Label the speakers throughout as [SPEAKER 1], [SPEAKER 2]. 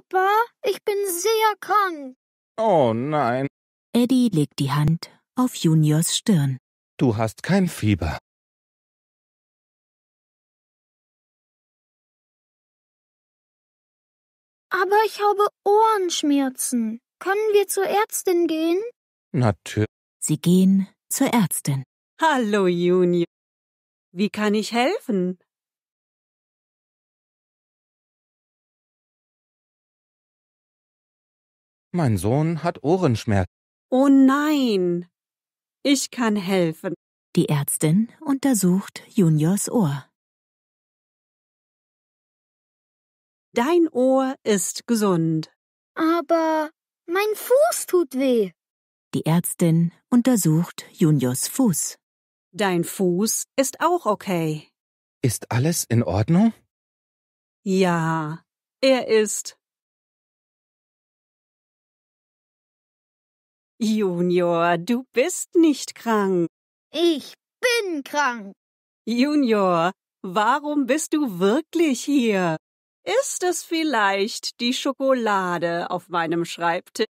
[SPEAKER 1] Papa, ich bin sehr krank. Oh nein. Eddie legt die Hand auf Juniors Stirn. Du hast kein Fieber. Aber ich habe Ohrenschmerzen. Können wir zur Ärztin gehen? Natürlich. Sie gehen zur Ärztin.
[SPEAKER 2] Hallo, Junior. Wie kann
[SPEAKER 1] ich helfen? Mein Sohn hat Ohrenschmerz.
[SPEAKER 2] Oh nein! Ich kann helfen.
[SPEAKER 1] Die Ärztin
[SPEAKER 2] untersucht Juniors Ohr. Dein Ohr ist gesund. Aber mein Fuß tut weh. Die Ärztin untersucht Juniors Fuß. Dein Fuß ist auch okay. Ist alles in Ordnung? Ja, er ist
[SPEAKER 1] Junior,
[SPEAKER 2] du bist nicht krank. Ich bin krank. Junior, warum bist du wirklich hier? Ist es vielleicht die Schokolade auf meinem Schreibtisch?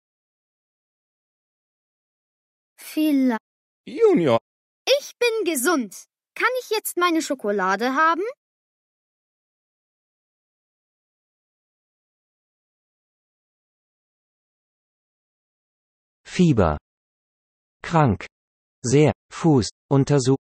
[SPEAKER 1] Vielleicht. Junior. Ich bin gesund. Kann ich jetzt meine Schokolade haben? Fieber. Krank. Sehr. Fuß. Untersuch.